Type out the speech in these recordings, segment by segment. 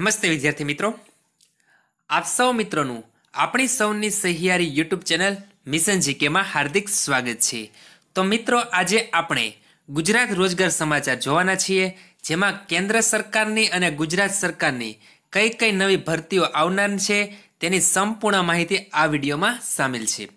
નમસ્તે વિદ્યાર્થી મિત્રો આપ સૌ મિત્રોનું આપણી સૌની સહિયારી યુટ્યુબ ચેનલ મિશન જીકેમાં હાર્દિક સ્વાગત છે તો મિત્રો આજે આપણે ગુજરાત રોજગાર સમાચાર જોવાના છીએ જેમાં કેન્દ્ર સરકારની અને ગુજરાત સરકારની કઈ કઈ નવી ભરતીઓ આવનાર છે તેની સંપૂર્ણ માહિતી આ વિડીયોમાં સામેલ છે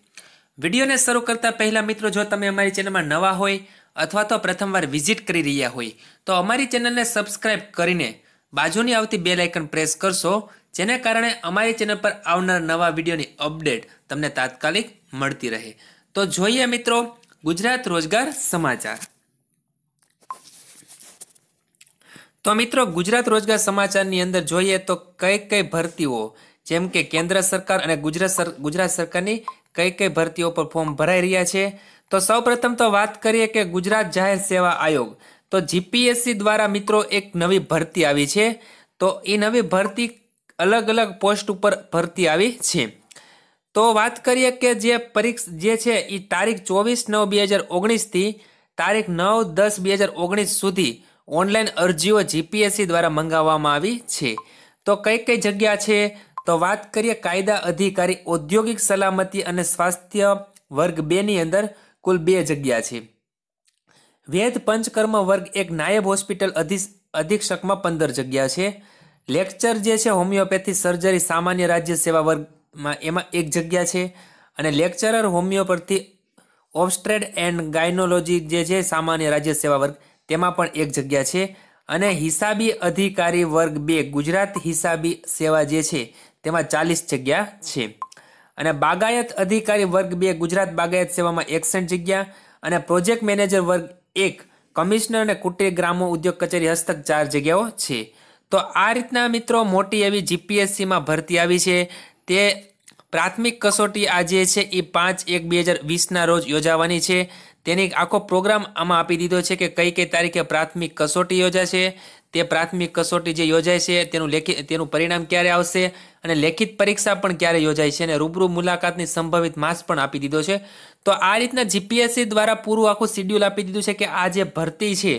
વિડીયોને શરૂ કરતા પહેલાં મિત્રો જો તમે અમારી ચેનલમાં નવા હોય અથવા તો પ્રથમવાર વિઝિટ કરી રહ્યા હોય તો અમારી ચેનલને સબસ્ક્રાઈબ કરીને બાજુની આવતી બેલ આઇકન પ્રેસ કરશો જેને કારણે અમારી ચેનલ પર આવનાર નવા વિડીયોની અપડેટ તમને તાત્કાલિક મળતી રહે તો જોઈએ મિત્રો ગુજરાત રોજગાર સમાચાર તો મિત્રો ગુજરાત રોજગાર સમાચારની અંદર જોઈએ તો કઈ કઈ ભરતીઓ જેમ કે કેન્દ્ર સરકાર અને ગુજરાત ગુજરાત સરકારની કઈ કઈ ભરતીઓ પર ફોર્મ ભરાઈ રહ્યા છે તો સૌ પ્રથમ તો વાત કરીએ કે ગુજરાત જાહેર સેવા આયોગ તો જીપીએસસી દ્વારા મિત્રો એક નવી ભરતી આવી છે તો એ નવી ભરતી અલગ અલગ પોસ્ટ ઉપર ભરતી આવી છે તો વાત કરીએ કે જે પરીક્ષ જે છે એ તારીખ ચોવીસ નવ બે હજાર ઓગણીસથી તારીખ નવ દસ બે હજાર ઓગણીસ સુધી ઓનલાઈન અરજીઓ જીપીએસસી દ્વારા મંગાવવામાં આવી છે તો કઈ કઈ જગ્યા છે તો વાત કરીએ કાયદા અધિકારી ઔદ્યોગિક સલામતી અને સ્વાસ્થ્ય વર્ગ બેની અંદર કુલ બે જગ્યા છે વેદ પંચકર્મ વર્ગ એક નાયબ હોસ્પિટલ અધિક અધિક્ષકમાં પંદર જગ્યા છે લેક્ચર જે છે હોમિયોપેથી સર્જરી સામાન્ય રાજ્ય સેવા વર્ગમાં એમાં એક જગ્યા છે અને lecturer homeopathy obstetrics and gynaecology જે છે સામાન્ય રાજ્ય સેવા વર્ગ તેમાં પણ એક જગ્યા છે અને હિસાબી અધિકારી વર્ગ બે ગુજરાત હિસાબી સેવા જે છે તેમાં ચાલીસ જગ્યા છે અને બાગાયત અધિકારી વર્ગ બે ગુજરાત બાગાયત સેવામાં એકસઠ જગ્યા અને પ્રોજેક્ટ મેનેજર વર્ગ એક કમિશનર અને કુટીર ગ્રામો ઉદ્યોગ કચેરી હસ્તક ચાર જગ્યાઓ છે તો આ રીતના મિત્રો મોટી એવી જીપીએસસીમાં ભરતી આવી છે તે પ્રાથમિક કસોટી આજે છે એ પાંચ એક બે હજાર વીસના રોજ યોજાવાની છે તેની આખો પ્રોગ્રામ આમાં આપી દીધો છે કે કઈ કઈ તારીખે પ્રાથમિક કસોટી યોજાશે તે પ્રાથમિક કસોટી જે યોજાય છે તેનું લેખિત તેનું પરિણામ ક્યારે આવશે અને લેખિત પરીક્ષા પણ ક્યારે યોજાય છે અને રૂબરૂ મુલાકાતની સંભવિત માસ પણ આપી દીધો છે તો આ રીતના જીપીએસસી દ્વારા પૂરું આખું શિડ્યુલ આપી દીધું છે કે આ જે ભરતી છે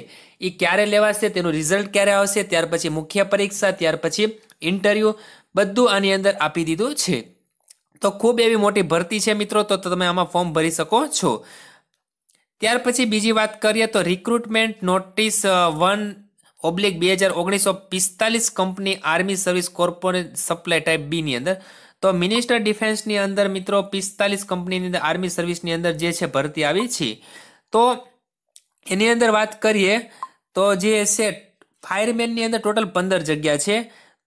એ ક્યારે લેવાશે તેનું રિઝલ્ટ ક્યારે આવશે ત્યાર પછી મુખ્ય પરીક્ષા ત્યાર પછી ઇન્ટરવ્યૂ બધું આની અંદર આપી દીધું છે તો ખૂબ એવી મોટી ભરતી છે મિત્રો તો તમે આમાં ફોર્મ ભરી શકો છો ત્યાર પછી બીજી વાત કરીએ તો રિક્રુટમેન્ટ નોટિસ વન ઓબ્લિક બે હજાર ઓગણીસો પિસ્તાલીસ company army service corporate supply type બીની અંદર તો મિનિસ્ટર ડિફેન્સની અંદર મિત્રો પિસ્તાલીસ કંપનીની અંદર આર્મી સર્વિસની અંદર જે છે ભરતી આવી છે તો એની અંદર વાત કરીએ તો જે છે ફાયરમેનની અંદર ટોટલ પંદર જગ્યા છે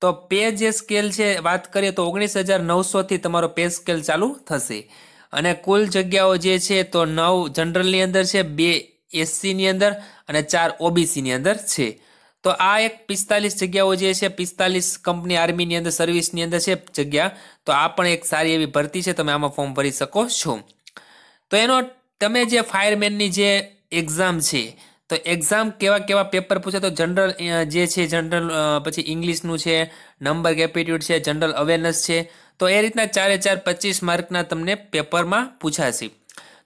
તો પે જે સ્કેલ છે વાત કરીએ તો ઓગણીસ હજાર નવસોથી તમારો પે સ્કેલ ચાલુ થશે અને કુલ જગ્યાઓ જે છે તો નવ જનરલની અંદર છે બે એસસીની અંદર અને ચાર ઓબીસીની અંદર છે તો આ એક પિસ્તાલીસ જગ્યાઓ જે છે પિસ્તાલીસ કંપની આર્મીની અંદર સર્વિસની અંદર છે જગ્યા તો આ પણ એક સારી એવી ભરતી છે તમે આમાં ફોર્મ ભરી શકો છો તો એનો તમે જે ફાયરમેનની જે એક્ઝામ છે તો એક્ઝામ કેવા કેવા પેપર પૂછે તો જનરલ જે છે જનરલ પછી ઇંગ્લિશનું છે નંબર એપ્ટિટ્યૂડ છે જનરલ અવેરનેસ છે તો એ રીતના ચારે ચાર પચીસ માર્કના તમને પેપરમાં પૂછાશે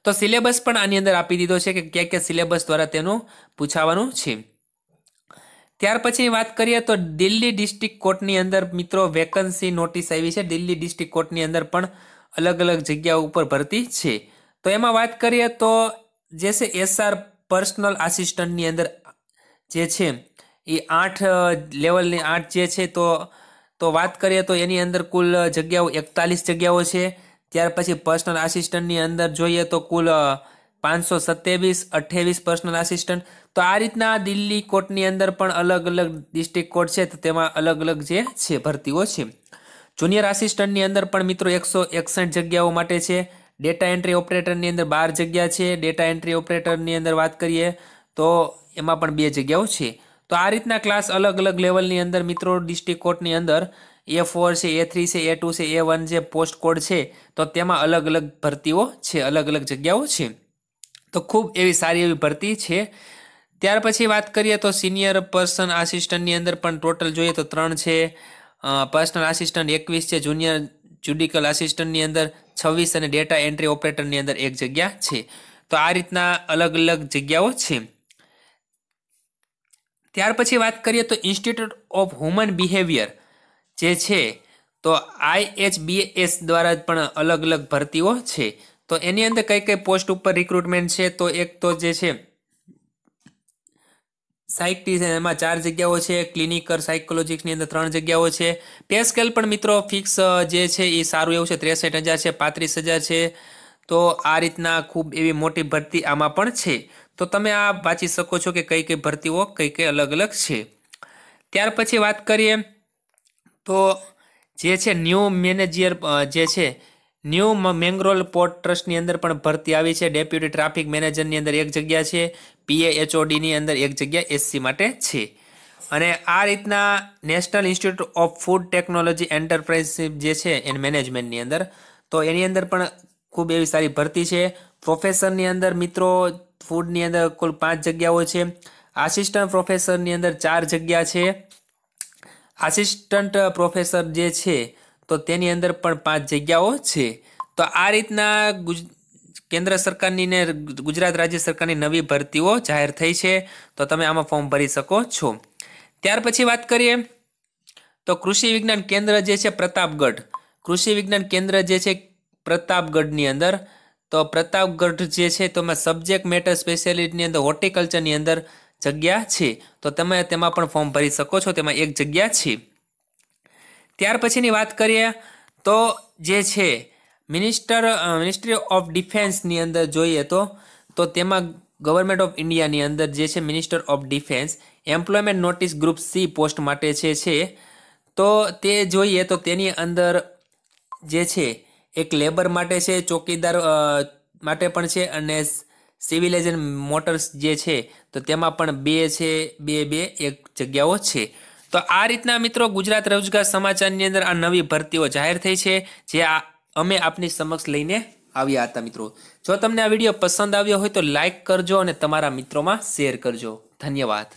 તો સિલેબસ પણ આની અંદર આપી દીધો છે કે ક્યાં ક્યાં સિલેબસ દ્વારા તેનું પૂછાવાનું છે ત્યાર પછી વાત કરીએ તો દિલ્હી ડિસ્ટ્રિક્ટ કોર્ટની અંદર મિત્રો વેકન્સી નોટિસ આવી છે દિલ્હી ડિસ્ટ્રિક્ટ કોર્ટની અંદર પણ અલગ અલગ જગ્યાઓ ઉપર ભરતી છે તો એમાં વાત કરીએ તો જે છે એસઆર પર્સનલ આસિસ્ટન્ટની અંદર જે છે એ આઠ લેવલની આઠ જે છે તો તો વાત કરીએ તો એની અંદર કુલ જગ્યાઓ એકતાલીસ જગ્યાઓ છે ત્યાર પછી પર્સનલ આસિસ્ટન્ટની અંદર જોઈએ તો કુલ પાંચસો સત્યાવીસ અઠ્યાવીસ પર્સનલ આસિસ્ટન્ટ તો આ રીતના દિલ્હી કોર્ટની અંદર પણ અલગ અલગ ડિસ્ટ્રિક્ટ કોર્ટ છે તો તેમાં અલગ અલગ જે છે ભરતીઓ છે જુનિયર આસિસ્ટન્ટની અંદર પણ મિત્રો એકસો એકસઠ જગ્યાઓ માટે છે ડેટા એન્ટ્રી ઓપરેટરની અંદર બાર જગ્યા છે ડેટા એન્ટ્રી ઓપરેટરની અંદર વાત કરીએ તો એમાં પણ બે જગ્યાઓ છે તો આ રીતના ક્લાસ અલગ અલગ લેવલની અંદર મિત્રો ડિસ્ટ્રિક્ટ કોર્ટની અંદર એ ફોર છે એ થ્રી છે એ ટુ છે એ વન જે પોસ્ટ કોડ છે તો તેમાં અલગ અલગ ભરતીઓ છે અલગ અલગ જગ્યાઓ છે તો ખૂબ એવી સારી એવી ભરતી છે ત્યાર પછી વાત કરીએ તો સિનિયર પર્સન આસિસ્ટન્ટની અંદર પણ ટોટલ જોઈએ તો ત્રણ છે પર્સનલ આસિસ્ટન્ટ એકવીસ છે જુનિયર જ્યુડિકલ આસિસ્ટન્ટની અંદર છવ્વીસ અને ડેટા એન્ટ્રી ઓપરેટરની અંદર એક જગ્યા છે તો આ રીતના અલગ અલગ જગ્યાઓ છે ત્યાર પછી વાત કરીએ તો ઇન્સ્ટિટ્યૂટ ઓફ હ્યુમન બિહેવિયર જે છે તો આઈએચબીએસ દ્વારા પણ અલગ અલગ ભરતીઓ છે તો એની અંદર કઈ કઈ પોસ્ટ ઉપર રિક્રુટમેન્ટ છે તો એક તો જે છે સાયકટી છે એમાં ચાર જગ્યાઓ છે ક્લિનિકર સાયકોલોજીક્સની અંદર ત્રણ જગ્યાઓ છે પે સ્કેલ પણ મિત્રો ફિક્સ જે છે એ સારું એવું છે ત્રેસઠ હજાર છે પાંત્રીસ હજાર છે તો આ રીતના ખૂબ એવી મોટી ભરતી આમાં પણ છે તો તમે આ વાંચી શકો છો કે કઈ કઈ ભરતીઓ કઈ કઈ અલગ અલગ છે ત્યાર પછી વાત કરીએ તો જે છે ન્યૂ મેનેજિયર જે છે ન્યૂ મેંગ્રોલ પોર્ટ ટ્રસ્ટની અંદર પણ ભરતી આવી છે ડેપ્યુટી ટ્રાફિક મેનેજરની અંદર એક જગ્યા છે પીએએચઓડીની અંદર એક જગ્યા એસસી માટે છે અને આ રીતના national institute of food technology entrepreneurship જે છે એન્ડ મેનેજમેન્ટની અંદર તો એની અંદર પણ ખૂબ એવી સારી ભરતી છે પ્રોફેસરની અંદર મિત્રો ફૂડની અંદર કુલ પાંચ જગ્યાઓ છે આસિસ્ટન્ટ પ્રોફેસરની અંદર ચાર જગ્યા છે આસિસ્ટન્ટ પ્રોફેસર જે છે તો તેની અંદર પણ પાંચ જગ્યાઓ છે તો આ રીતના કેન્દ્ર સરકારની ને ગુજરાત રાજ્ય સરકારની નવી ભરતીઓ જાહેર થઈ છે તો તમે આમાં ફોર્મ ભરી શકો છો ત્યાર પછી વાત કરીએ તો કૃષિ વિજ્ઞાન કેન્દ્ર જે છે પ્રતાપગઢ કૃષિ વિજ્ઞાન કેન્દ્ર જે છે પ્રતાપગઢની અંદર તો પ્રતાપગઢ જે છે તેમાં સબ્જેક્ટ મેટર સ્પેશિયાલિટીની અંદર હોર્ટિકલ્ચરની અંદર જગ્યા છે તો તમે તેમાં પણ ફોર્મ ભરી શકો છો તેમાં એક જગ્યા છે ત્યાર પછીની વાત કરીએ તો જે છે મિનિસ્ટર મિનિસ્ટ્રી ઓફ ડિફેન્સની અંદર જોઈએ તો તો તેમાં ગવર્મેન્ટ ઓફ ઇન્ડિયાની અંદર જે છે minister of defence employment notice group C post માટે છે છે તો તે જોઈએ તો તેની અંદર જે છે એક લેબર માટે છે ચોકીદાર માટે પણ છે અને સિવિલ સિવિલાઇઝન મોટર્સ જે છે તો તેમાં પણ બે છે બે બે એક જગ્યાઓ છે તો આ રીતના મિત્રો ગુજરાત રોજગાર સમાચારની અંદર આ નવી ભરતીઓ જાહેર થઈ છે જે અમે આપની સમક્ષ લઈને આવ્યા હતા મિત્રો જો તમને આ વિડીયો પસંદ આવ્યો હોય તો લાઇક કરજો અને તમારા મિત્રોમાં શેર કરજો ધન્યવાદ